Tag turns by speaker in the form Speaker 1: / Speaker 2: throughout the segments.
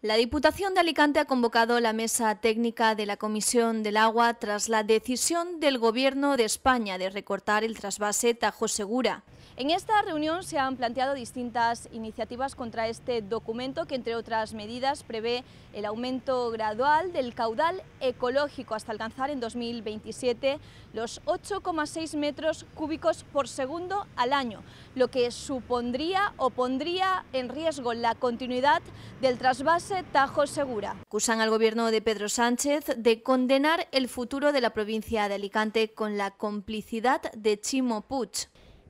Speaker 1: La Diputación de Alicante ha convocado la mesa técnica de la Comisión del Agua tras la decisión del Gobierno de España de recortar el trasvase Tajo Segura. En esta reunión se han planteado distintas iniciativas contra este documento que, entre otras medidas, prevé el aumento gradual del caudal ecológico hasta alcanzar en 2027 los 8,6 metros cúbicos por segundo al año, lo que supondría o pondría en riesgo la continuidad del trasvase Tajo Segura. Acusan al gobierno de Pedro Sánchez de condenar el futuro de la provincia de Alicante con la complicidad de Chimo Puig.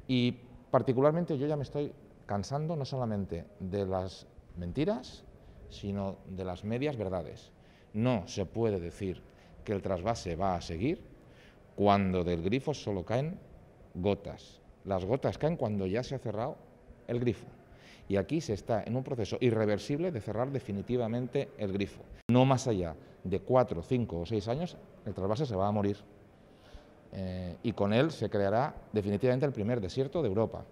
Speaker 2: Y particularmente yo ya me estoy cansando no solamente de las mentiras, sino de las medias verdades. No se puede decir que el trasvase va a seguir cuando del grifo solo caen gotas. Las gotas caen cuando ya se ha cerrado el grifo. Y aquí se está en un proceso irreversible de cerrar definitivamente el grifo. No más allá de cuatro, cinco o seis años, el trasvase se va a morir. Eh, y con él se creará definitivamente el primer desierto de Europa.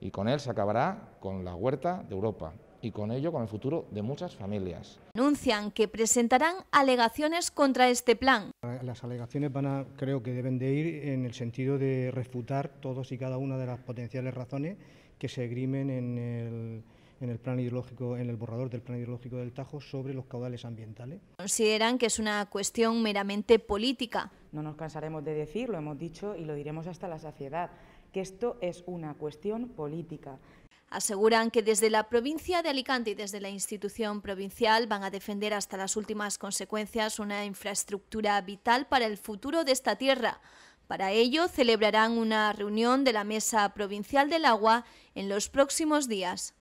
Speaker 2: Y con él se acabará con la huerta de Europa y con ello con el futuro de muchas familias.
Speaker 1: Anuncian que presentarán alegaciones contra este plan.
Speaker 2: Las alegaciones
Speaker 3: van a, creo que deben de ir en el sentido de refutar todos y cada una de las potenciales razones que se grimen en el, en el plan ideológico, en el borrador del plan hidrológico del Tajo sobre los caudales ambientales.
Speaker 1: Consideran que es una cuestión meramente política.
Speaker 3: No nos cansaremos de decir, lo hemos dicho y lo diremos hasta la saciedad, que esto es una cuestión
Speaker 1: política aseguran que desde la provincia de Alicante y desde la institución provincial van a defender hasta las últimas consecuencias una infraestructura vital para el futuro de esta tierra. Para ello celebrarán una reunión de la Mesa Provincial del Agua en los próximos días.